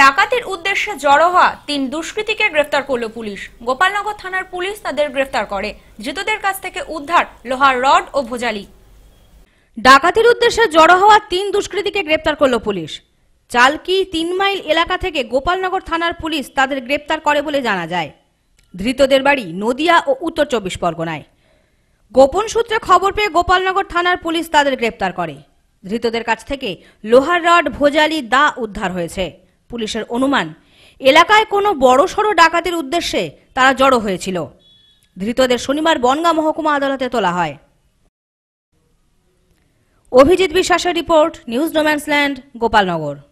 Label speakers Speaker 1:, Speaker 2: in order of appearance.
Speaker 1: ডাকাতির উদ্দেশ্যে জড়ো হওয়া তিন দুষ্কৃতীকে গ্রেফতার করল পুলিশ গোপালনগর থানার পুলিশ তাদের গ্রেফতার করে ধৃতদের কাছ থেকে উদ্ধার লোহার রড ও ভোজালি
Speaker 2: ডাকাতির উদ্দেশ্যে জড়ো হওয়া তিন দুষ্কৃতীকে গ্রেফতার করল পুলিশ চালকি তিন মাইল এলাকা থেকে গোপালনগর থানার পুলিশ তাদের গ্রেপ্তার করে বলে জানা যায় ধৃতদের বাড়ি নদিয়া ও উত্তর চব্বিশ পরগনায় গোপন সূত্রে খবর পেয়ে গোপালনগর থানার পুলিশ তাদের গ্রেপ্তার করে ধৃতদের কাছ থেকে লোহার রড ভোজালি দা উদ্ধার হয়েছে পুলিশের অনুমান এলাকায় কোনো বড়সড় ডাকাতির উদ্দেশ্যে তারা জড়ো হয়েছিল ধৃতদের শনিবার বনগাঁ মহকুমা আদালতে তোলা হয় অভিজিৎ বিশ্বাসের রিপোর্ট নিউজ ডোম্যান্সল্যান্ড গোপালনগর